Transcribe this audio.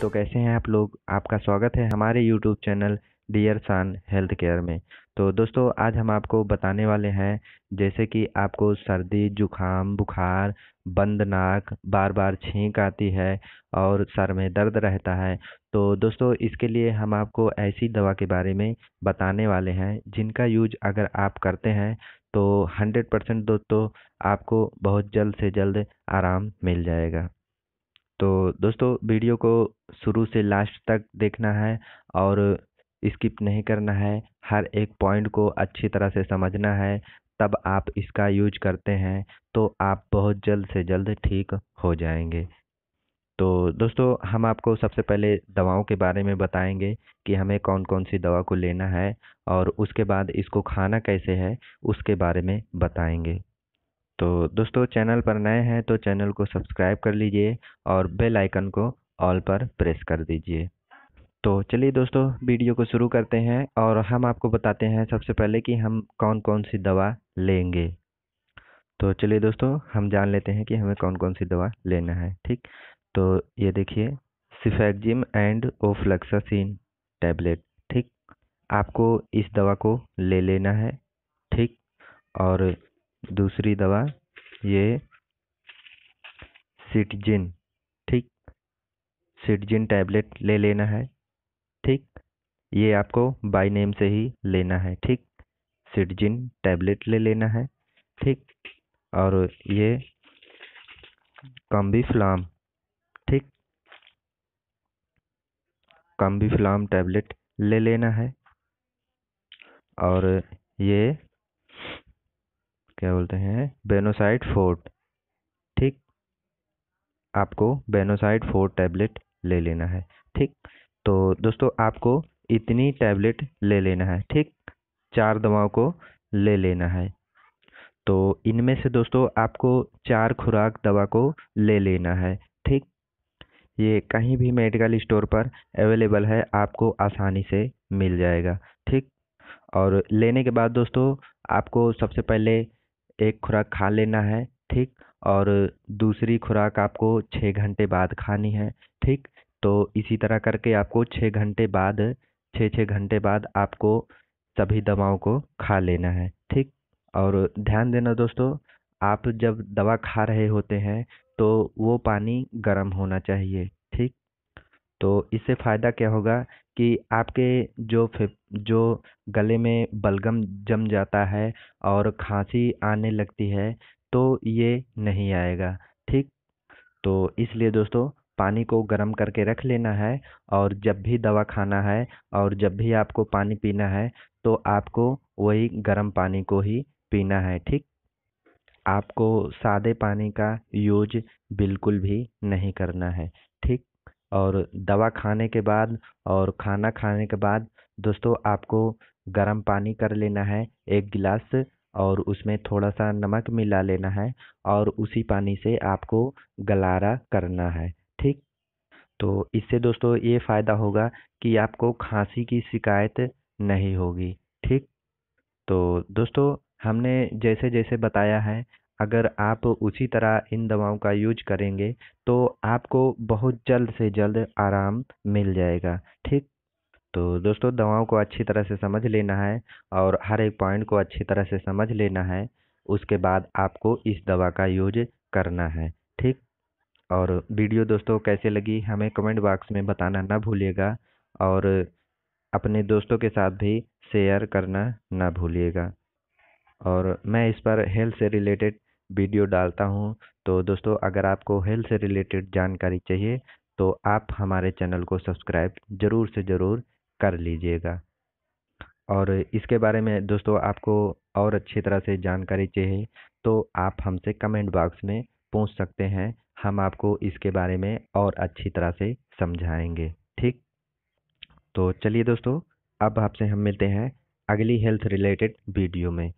तो कैसे हैं आप लोग आपका स्वागत है हमारे यूट्यूब चैनल डियर सान हेल्थ केयर में तो दोस्तों आज हम आपको बताने वाले हैं जैसे कि आपको सर्दी जुखाम बुखार बंद नाक बार बार छींक आती है और सर में दर्द रहता है तो दोस्तों इसके लिए हम आपको ऐसी दवा के बारे में बताने वाले हैं जिनका यूज अगर आप करते हैं तो 100 परसेंट दोस्तों आपको बहुत जल्द से जल्द आराम मिल जाएगा तो दोस्तों वीडियो को शुरू से लास्ट तक देखना है और स्किप नहीं करना है हर एक पॉइंट को अच्छी तरह से समझना है तब आप इसका यूज करते हैं तो आप बहुत जल्द से जल्द ठीक हो जाएंगे तो दोस्तों हम आपको सबसे पहले दवाओं के बारे में बताएंगे कि हमें कौन कौन सी दवा को लेना है और उसके बाद इसको खाना कैसे है उसके बारे में बताएंगे तो दोस्तों चैनल पर नए हैं तो चैनल को सब्सक्राइब कर लीजिए और बेल आइकन को ऑल पर प्रेस कर दीजिए तो चलिए दोस्तों वीडियो को शुरू करते हैं और हम आपको बताते हैं सबसे पहले कि हम कौन कौन सी दवा लेंगे तो चलिए दोस्तों हम जान लेते हैं कि हमें कौन कौन सी दवा लेना है ठीक तो ये देखिए सिफेक्जिम एंड ओफ्लेक्सासिन टैबलेट ठीक आपको इस दवा को ले लेना है ठीक और दूसरी दवा ये सिटजिन ठीक सिटजिन टैबलेट ले लेना है ठीक ये आपको बाय नेम से ही लेना है ठीक सिटजिन टैबलेट ले लेना है ठीक और ये कम्बीफ्लाम ठीक कम्बीफ्लाम टैबलेट ले लेना है और ये क्या बोलते हैं बेनोसाइड फोर्ट ठीक आपको बेनोसाइड फोर्ट टैबलेट ले लेना है ठीक तो दोस्तों आपको इतनी टैबलेट ले लेना है ठीक चार दवाओं को ले लेना है तो इनमें से दोस्तों आपको चार खुराक दवा को ले लेना है ठीक ये कहीं भी मेडिकल स्टोर पर अवेलेबल है आपको आसानी से मिल जाएगा ठीक और लेने के बाद दोस्तों आपको सबसे पहले एक खुराक खा लेना है ठीक और दूसरी खुराक आपको छः घंटे बाद खानी है ठीक तो इसी तरह करके आपको छः घंटे बाद छः छः घंटे बाद आपको सभी दवाओं को खा लेना है ठीक और ध्यान देना दोस्तों आप जब दवा खा रहे होते हैं तो वो पानी गर्म होना चाहिए तो इससे फ़ायदा क्या होगा कि आपके जो फेफ जो गले में बलगम जम जाता है और खांसी आने लगती है तो ये नहीं आएगा ठीक तो इसलिए दोस्तों पानी को गर्म करके रख लेना है और जब भी दवा खाना है और जब भी आपको पानी पीना है तो आपको वही गर्म पानी को ही पीना है ठीक आपको सादे पानी का यूज बिल्कुल भी नहीं करना है ठीक और दवा खाने के बाद और खाना खाने के बाद दोस्तों आपको गर्म पानी कर लेना है एक गिलास और उसमें थोड़ा सा नमक मिला लेना है और उसी पानी से आपको गलारा करना है ठीक तो इससे दोस्तों ये फ़ायदा होगा कि आपको खांसी की शिकायत नहीं होगी ठीक तो दोस्तों हमने जैसे जैसे बताया है अगर आप उसी तरह इन दवाओं का यूज करेंगे तो आपको बहुत जल्द से जल्द आराम मिल जाएगा ठीक तो दोस्तों दवाओं को अच्छी तरह से समझ लेना है और हर एक पॉइंट को अच्छी तरह से समझ लेना है उसके बाद आपको इस दवा का यूज करना है ठीक और वीडियो दोस्तों कैसे लगी हमें कमेंट बॉक्स में बताना ना भूलिएगा और अपने दोस्तों के साथ भी शेयर करना ना भूलिएगा और मैं इस पर हेल्थ से रिलेटेड वीडियो डालता हूँ तो दोस्तों अगर आपको हेल्थ से रिलेटेड जानकारी चाहिए तो आप हमारे चैनल को सब्सक्राइब ज़रूर से ज़रूर कर लीजिएगा और इसके बारे में दोस्तों आपको और अच्छी तरह से जानकारी चाहिए तो आप हमसे कमेंट बॉक्स में पूछ सकते हैं हम आपको इसके बारे में और अच्छी तरह से समझाएंगे ठीक तो चलिए दोस्तों अब आपसे हम मिलते हैं अगली हेल्थ रिलेटेड वीडियो में